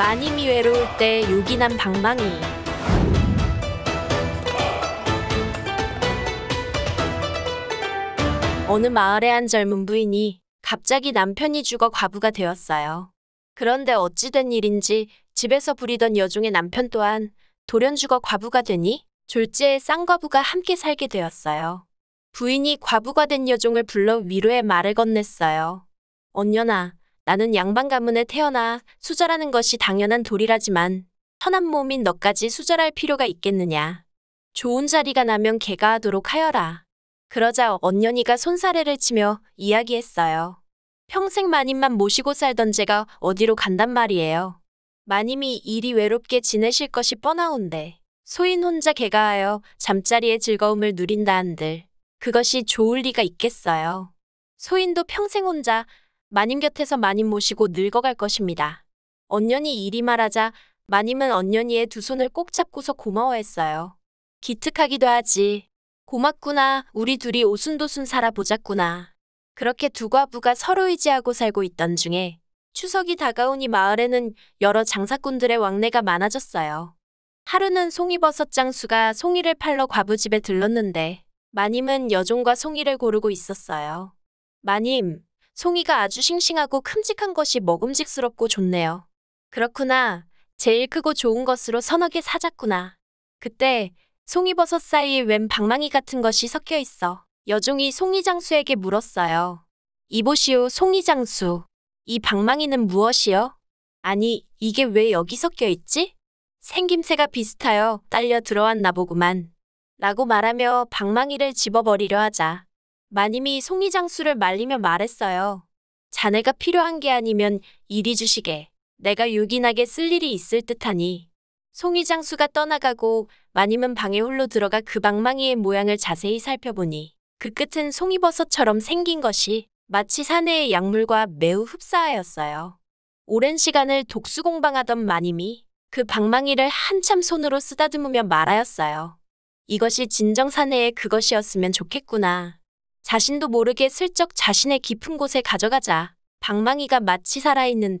마님이 외로울 때 요긴한 방망이 어느 마을에한 젊은 부인이 갑자기 남편이 죽어 과부가 되었어요. 그런데 어찌된 일인지 집에서 부리던 여종의 남편 또한 돌연 죽어 과부가 되니 졸지에 쌍과부가 함께 살게 되었어요. 부인이 과부가 된 여종을 불러 위로의 말을 건넸어요. 언녀나 나는 양반 가문에 태어나 수절하는 것이 당연한 도리라지만 천한 몸인 너까지 수절할 필요가 있겠느냐. 좋은 자리가 나면 개가 하도록 하여라. 그러자 언년이가 손사래를 치며 이야기했어요. 평생 마님만 모시고 살던 제가 어디로 간단 말이에요. 마님이 일이 외롭게 지내실 것이 뻔하온데 소인 혼자 개가하여 잠자리의 즐거움을 누린다 한들 그것이 좋을 리가 있겠어요. 소인도 평생 혼자 마님 곁에서 마님 모시고 늙어갈 것입니다. 언년이 이리 말하자 마님은 언년이의 두 손을 꼭 잡고서 고마워했어요. 기특하기도 하지. 고맙구나. 우리 둘이 오순도순 살아보자꾸나. 그렇게 두 과부가 서로 의지하고 살고 있던 중에 추석이 다가오니 마을에는 여러 장사꾼들의 왕래가 많아졌어요. 하루는 송이버섯 장수가 송이를 팔러 과부집에 들렀는데 마님은 여종과 송이를 고르고 있었어요. 마님, 송이가 아주 싱싱하고 큼직한 것이 먹음직스럽고 좋네요. 그렇구나. 제일 크고 좋은 것으로 서너 개사 j a 구나 그때 송이버섯 사이에 웬 방망이 같은 것이 섞여 있어. 여종이 송이장수에게 물었어요. 이보시오 송이장수. 이 방망이는 무엇이요? 아니 이게 왜 여기 섞여 있지? 생김새가 비슷하여 딸려 들어왔나 보구만. 라고 말하며 방망이를 집어버리려 하자. 마님이 송이장수를 말리며 말했어요. 자네가 필요한 게 아니면 이리 주시게. 내가 요긴하게 쓸 일이 있을 듯하니. 송이장수가 떠나가고 마님은 방에 홀로 들어가 그 방망이의 모양을 자세히 살펴보니 그 끝은 송이버섯처럼 생긴 것이 마치 사내의 약물과 매우 흡사하였어요. 오랜 시간을 독수공방하던 마님이 그 방망이를 한참 손으로 쓰다듬으며 말하였어요. 이것이 진정 사내의 그것이었으면 좋겠구나. 자신도 모르게 슬쩍 자신의 깊은 곳에 가져가자 방망이가 마치 살아있는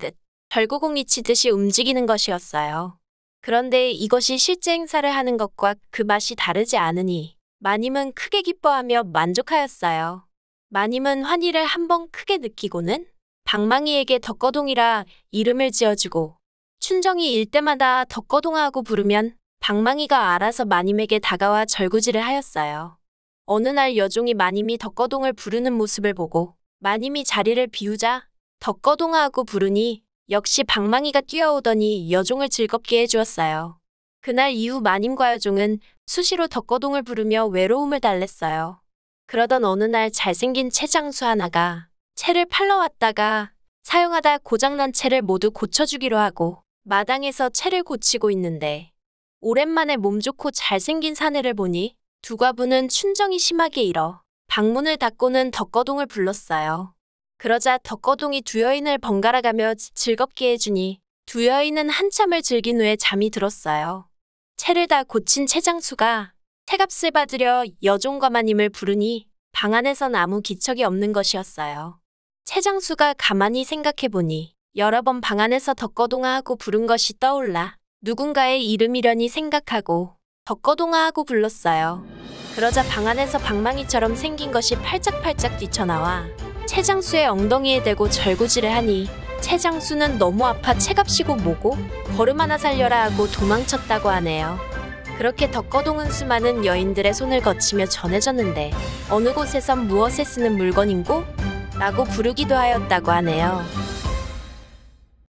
듯별구공미 치듯이 움직이는 것이었어요. 그런데 이것이 실제 행사를 하는 것과 그 맛이 다르지 않으니 마님은 크게 기뻐하며 만족하였어요. 마님은 환희를 한 번 크게 느끼고는 방망이에게 덕거동이라 이름을 지어주고 춘정이 일 때마다 덕거동하고 부르면 방망이가 알아서 마님에게 다가와 절구질을 하였어요. 어느 날 여종이 마님이 덕거동을 부르는 모습을 보고 마님이 자리를 비우자 덕거동아 하고 부르니 역시 방망이가 뛰어오더니 여종을 즐겁게 해주었어요. 그날 이후 마님과 여종은 수시로 덕거동을 부르며 외로움을 달랬어요. 그러던 어느 날 잘생긴 채장수 하나가 채를 팔러 왔다가 사용하다 고장난 채를 모두 고쳐주기로 하고 마당에서 채를 고치고 있는데 오랜만에 몸 좋고 잘생긴 사내를 보니 두 과부는 춘정이 심하게 잃어 방문을 닫고는 덕거동을 불렀어요. 그러자 덕거동이 두 여인을 번갈아가며 즐겁게 해주니 두 여인은 한참을 즐긴 후에 잠이 들었어요. 채를 다 고친 채장수가 채값을 받으려 여종과마님을 부르니 방 안에선 아무 기척이 없는 것이었어요. 채장수가 가만히 생각해보니 여러 번 방 안에서 덕거동아 하고 부른 것이 떠올라 누군가의 이름이려니 생각하고 덕거동아하고 불렀어요. 그러자 방 안에서 방망이처럼 생긴 것이 팔짝팔짝 뛰쳐나와 최장수의 엉덩이에 대고 절구질을 하니 최장수는 너무 아파 체갑시고 뭐고 걸음 하나 살려라 하고 도망쳤다고 하네요. 그렇게 덕거동은 수많은 여인들의 손을 거치며 전해졌는데 어느 곳에선 무엇에 쓰는 물건인고? 라고 부르기도 하였다고 하네요.